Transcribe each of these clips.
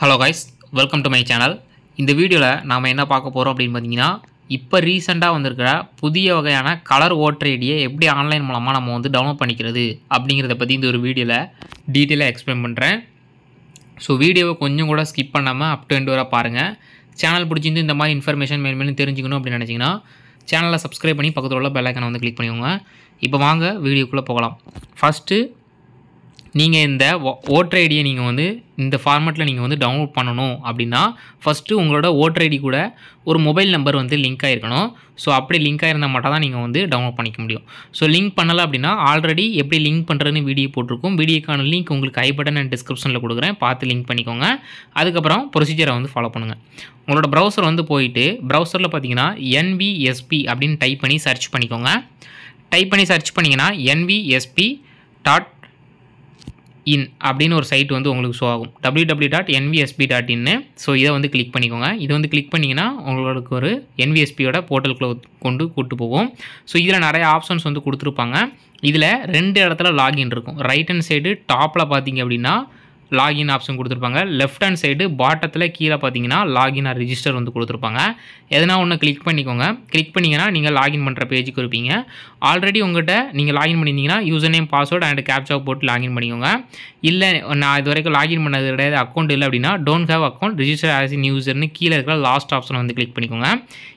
hello guys welcome to my channel இந்த வீடியோவில் நாம் என்ன பார்க்க போகிறோம் அப்படின்னு பார்த்தீங்கன்னா இப்போ ரீசெண்டாக வந்திருக்கிற புதிய வகையான கலர் ஐடியை எப்படி ஆன்லைன் மூலமாக நம்ம வந்து டவுன்லோட் பண்ணிக்கிறது அப்படிங்கிறத பற்றி இந்த ஒரு வீடியோவில் டீட்டெயிலாக எக்ஸ்பிளைன் பண்ணுறேன் ஸோ வீடியோவை கொஞ்சம் கூட ஸ்கிப் பண்ணாமல் அப் டு எண்ட் வர பாருங்கள் சேனல் பிடிச்சிருந்து இந்த மாதிரி இன்ஃபர்மேஷன் மேலும் மேலும் தெரிஞ்சுக்கணும் அப்படின்னு நினச்சிங்கன்னா சேனலை சப்ஸ்கிரைப் பண்ணி பக்கத்தில் உள்ள பெல்லைக்கனை வந்து கிளிக் பண்ணிக்கோங்க இப்போ வாங்க வீடியோக்குள்ளே போகலாம் ஃபஸ்ட்டு நீங்கள் இந்த ஓட்டர் ஐடியை நீங்கள் வந்து இந்த ஃபார்மேட்டில் நீங்கள் வந்து டவுன்லோட் பண்ணணும் அப்படின்னா ஃபஸ்ட்டு உங்களோட ஓட்டர் ஐடி கூட ஒரு மொபைல் நம்பர் வந்து லிங்க் ஆகிருக்கணும் ஸோ அப்படி லிங்க் ஆகிருந்தால் மட்டும் தான் நீங்கள் வந்து டவுன்லோட் பண்ணிக்க முடியும் ஸோ லிங்க் பண்ணலை அப்படின்னா ஆல்ரெடி எப்படி லிங்க் பண்ணுறதுன்னு வீடியோ போட்டிருக்கும் வீடியோக்கான லிங்க் உங்களுக்கு ஐ பட்டன் அண்ட் டிஸ்கிரிப்ஷனில் கொடுக்குறேன் பார்த்து லிங்க் பண்ணிக்கோங்க அதுக்கப்புறம் ப்ரொசீஜரை வந்து ஃபாலோ பண்ணுங்கள் உங்களோட ப்ரௌசர் வந்து போயிட்டு ப்ரௌசரில் பார்த்தீங்கன்னா என்விஎஸ்பி அப்படின்னு டைப் பண்ணி சர்ச் பண்ணிக்கோங்க டைப் பண்ணி சர்ச் பண்ணிங்கன்னா என்விஎஸ்பி டாட் இன் அப்படின்னு ஒரு சைட் வந்து உங்களுக்கு ஷோ ஆகும் W W dot NVSP dot இன்னு ஸோ இதை வந்து கிளிக் பண்ணிக்கோங்க இது வந்து கிளிக் பண்ணிங்கன்னா உங்களுக்கு ஒரு என்விஎஸ்பியோட போர்ட்டலுக்குள்ள கொண்டு கூப்பிட்டு போகும் ஸோ இதில் நிறைய ஆப்ஷன்ஸ் வந்து கொடுத்துருப்பாங்க இதில் ரெண்டு இடத்துல லாகின் இருக்கும் ரைட் ஹேண்ட் சைடு டாப்பில் பார்த்தீங்க அப்படின்னா லாகின் ஆப்ஷன் கொடுத்துருப்பாங்க லெஃப்ட் ஹேண்ட் சைடு பாட்டத்தில் கீழே பார்த்தீங்கன்னா லாகின் ஆர் ரிஜிஸ்டர் வந்து கொடுத்துருப்பாங்க எதனா ஒன்று கிளிக் பண்ணிக்கோங்க கிளிக் பண்ணிங்கன்னா நீங்கள் லாகின் பண்ணுற பேஜுக்கு இருப்பீங்க ஆல்ரெடி உங்கள்கிட்ட நீங்கள் லாகின் பண்ணியிருந்தீங்கன்னா user name password and captcha போட்டு லாகின் பண்ணிக்கோங்க இல்லை நான் இது வரைக்கும் லாகின் பண்ணது கிடையாது அக்கௌண்ட் இல்லை அப்படின்னா don't have account register as in யூசர்னு கீழே இருக்கிற லாஸ்ட் ஆப்ஷன் வந்து கிளிக் பண்ணிக்கோங்க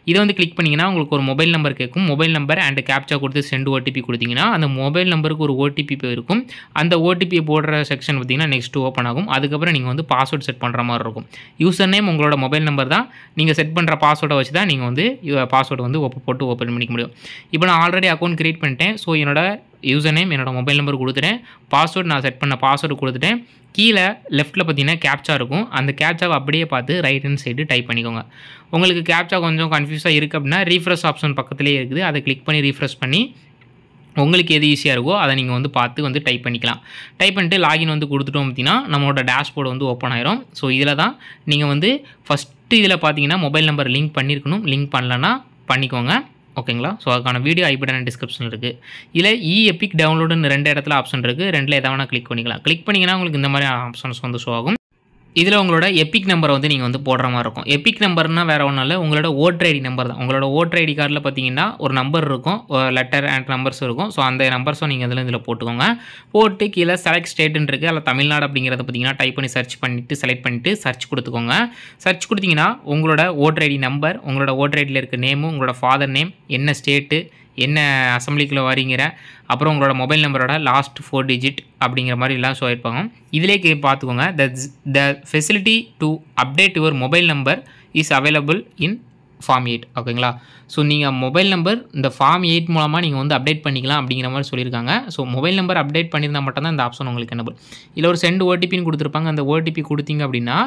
இதை வந்து கிளிக் பண்ணிங்கன்னா உங்களுக்கு ஒரு மொபைல் நம்பர் கேட்கும் மொபைல் நம்பர் அண்ட் கேப்சா கொடுத்து சென்ட் ஓடிபி கொடுத்தீங்கன்னா அந்த மொபைல் நம்பருக்கு ஒரு ஓடிபி இருக்கும் அந்த ஓடிபி போடுற செக்ஷன் பார்த்தீங்கன்னா நெக்ஸ்ட் ஓப்பன் ஓப்பன் ஆகும் அதுக்கப்புறம் நீங்கள் வந்து பாஸ்வேர்டு செட் பண்ணுற மாதிரி இருக்கும் யூசர் நேம் உங்களோட மொபைல் நம்பர் தான் நீங்கள் செட் பண்ணுற பாஸ்வேர்டை வச்சு தான் நீங்கள் வந்து பாஸ்வேர்டு வந்து ஓப்பன் போட்டு ஓப்பன் பண்ணிக்க முடியும் இப்போ நான் ஆல்ரெடி அக்கௌண்ட் க்ரியேட் பண்ணிட்டேன் ஸோ என்னோட யூசர் நேம் என்னோடய மொபைல் நம்பர் கொடுத்துட்டேன் பாஸ்வேர்டு நான் செட் பண்ண பாஸ்வேர்டு கொடுத்துட்டேன் கீழே லெஃப்ட்டில் பார்த்தீங்கன்னா கேப்சா இருக்கும் அந்த கேப்சாவை அப்படியே பார்த்து ரைட் ஹேண்ட் சைடு டைப் பண்ணிக்கோங்க உங்களுக்கு கேப்ச்சா கொஞ்சம் கன்ஃபியூஸாக இருக்குது அப்படின்னா ரீஃப்ரெஷ் ஆப்ஷன் பக்கத்துலேயே இருக்குது அதை கிளிக் பண்ணி ரீஃப்ரெஷ் பண்ணி உங்களுக்கு எது ஈஸியாக இருக்கோ அதை நீங்கள் வந்து பார்த்து வந்து டைப் பண்ணிக்கலாம் டைப் பண்ணிட்டு லாகின் வந்து கொடுத்துட்டோம் அப்படின்னா நம்மளோட டேஷ்போர்டு வந்து ஓப்பன் ஆயிரும் ஸோ இதில் தான் நீங்கள் வந்து ஃபஸ்ட்டு இதில் பார்த்தீங்கன்னா மொபைல் நம்பர் லிங்க் பண்ணியிருக்கணும் லிங்க் பண்ணலன்னா பண்ணிக்கோங்க ஓகேங்களா ஸோ அதுக்கான வீடியோ ஐபட்டான டிஸ்கிரிப்ஷனில் இருக்குது இல்லை இ எப்பிக் டவுன்லோடுன்னு ரெண்டு இடத்துல ஆப்ஷன் இருக்குது ரெண்டில் எதாவது கிளிக் பண்ணிக்கலாம் கிளிக் பண்ணிங்கன்னா உங்களுக்கு இந்த மாதிரி ஆப்ஷன்ஸ் வந்து ஷோ ஆகும் இதில் உங்களோட எப்பிக் நம்பரை வந்து நீங்கள் வந்து போடுற மாதிரி இருக்கும் எப்பிக் நம்பர்னால் வேறு ஒன்றும் இல்லை உங்களோட ஓட்டர் ஐடி நம்பர் தான் உங்களோட ஓட்டர் ஐடி கார்டில் பார்த்தீங்கன்னா ஒரு நம்பர் இருக்கும் லெட்டர் அண்ட் நம்பர்ஸ் இருக்கும் ஸோ அந்த நம்பர்ஸும் நீங்கள் இதில் இதில் போட்டுக்கோங்க போட்டு கீழே செலக்ட் ஸ்டேட்டுன்னு இருக்குது அதில் தமிழ்நாடு அப்படிங்கிறத பார்த்தீங்கன்னா டைப் பண்ணி சர்ச் பண்ணிவிட்டு செலக்ட் பண்ணிவிட்டு சர்ச் கொடுத்துக்கோங்க சர்ச் கொடுத்தீங்கன்னா உங்களோட ஓட்டர் ஐடி நம்பர் உங்களோட ஓட்டர் ஐடியில் இருக்க நேமு உங்களோட ஃபாதர் நேம் என்ன ஸ்டேட்டு என்ன அசம்பிளிக்குள்ளே வரீங்கிற அப்புறம் உங்களோட மொபைல் நம்பரோட லாஸ்ட் ஃபோர் டிஜிட் அப்படிங்கிற மாதிரிலாம் சொல்லியிருப்பாங்க இதிலே பார்த்துக்கோங்க the the facility to update your mobile number is available in form eight ஓகேங்களா ஸோ நீங்கள் மொபைல் நம்பர் இந்த ஃபார்ம் எயிட் மூலமாக நீங்கள் வந்து அப்டேட் பண்ணிக்கலாம் அப்படிங்கிற மாதிரி சொல்லியிருக்காங்க ஸோ மொபைல் நம்பர் அப்டேட் பண்ணியிருந்தால் மட்டும்தான் இந்த ஆப்ஷன் உங்களுக்கு என்னபிள் இல்லை ஒரு சென்ட் ஓடிபின்னு கொடுத்துருப்பாங்க அந்த ஓடிபி கொடுத்தீங்க அப்படின்னா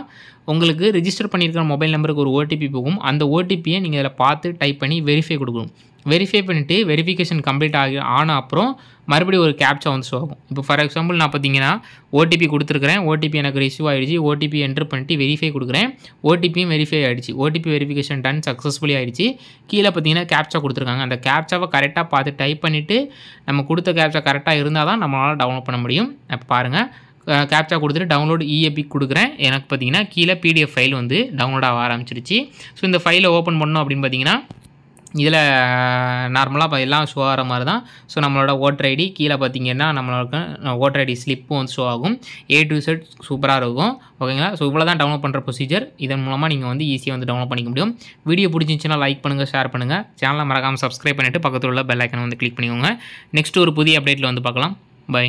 உங்களுக்கு ரிஜிஸ்டர் பண்ணியிருக்கிற மொபைல் நம்பருக்கு ஒரு ஓடிபி போகும் அந்த ஓடிபியை நீங்கள் இதில் பார்த்து டைப் பண்ணி வெரிஃபை கொடுக்கணும் வெரிஃபை பண்ணிவிட்டு வெரிஃபிகேஷன் கம்ப்ளீட் ஆகி ஆன அப்புறம் மறுபடியும் ஒரு கேப்ச்சா வந்து ஷோ ஆகும் இப்போ ஃபார் எக்ஸாம்பிள் நான் பார்த்தீங்கன்னா ஓடிபி கொடுத்துருக்குறேன் ஓடிபி எனக்கு ரிசீவ் ஆகிடுச்சு ஓடிபி என்ட்ரு பண்ணிட்டு வெரிஃபை கொடுக்குறேன் ஓடிபியும் வெரிஃபை ஆகிடுச்சு ஓடிபி வெரிஃபிகேஷன் டன் சக்ஸஸ்ஃபுல்லி ஆகிடுச்சு கீழே பார்த்தீங்கன்னா கேப்ச்சா கொடுத்துருக்காங்க அந்த கேப்ச்சாவை கரெக்டாக பார்த்து டைப் பண்ணிவிட்டு நம்ம கொடுத்த கேப்ச்சா கரெக்டாக இருந்தால் தான் நம்மளால் டவுன்லோட் பண்ண முடியும் அப்போ பாருங்கள் கேப்ச்சா கொடுத்துட்டு டவுன்லோடு இஎபி e கொடுக்குறேன் எனக்கு பார்த்தீங்கன்னா கீழே பிடிஎஃப் ஃபைல் வந்து டவுன்லோட் ஆக ஆரம்பிச்சிருச்சு ஸோ இந்த ஃபைலை ஓப்பன் பண்ணோம் அப்படின்னு பார்த்தீங்கன்னா இதில் நார்மலாக இப்போ எல்லாம் ஷோ ஆகிற மாதிரி தான் ஸோ நம்மளோட ஓட்டர் ஐடி கீழே பார்த்தீங்கன்னா நம்மளுக்கு ஓட்டர் ஐடி ஸ்லிப்பும் வந்து ஷோ ஆகும் ஏ டு செட் சூப்பராக இருக்கும் ஓகேங்களா ஸோ இவ்வளோ தான் டவுன்லோட் பண்ணுற ப்ரொசீஜர் இதன் மூலமாக நீங்கள் வந்து ஈஸியாக வந்து டவுன்லோட் பண்ணிக்க முடியும் வீடியோ பிடிச்சிருந்துச்சுன்னா லைக் பண்ணுங்கள் ஷேர் பண்ணுங்கள் சேனலை மறக்காமல் சப்ஸ்கிரைப் பண்ணிவிட்டு பக்கத்தில் உள்ள பெல் ஐக்கனை வந்து கிளிக் பண்ணிக்கோங்க நெக்ஸ்ட் ஒரு புதிய அப்டேட்டில் வந்து பார்க்கலாம் பை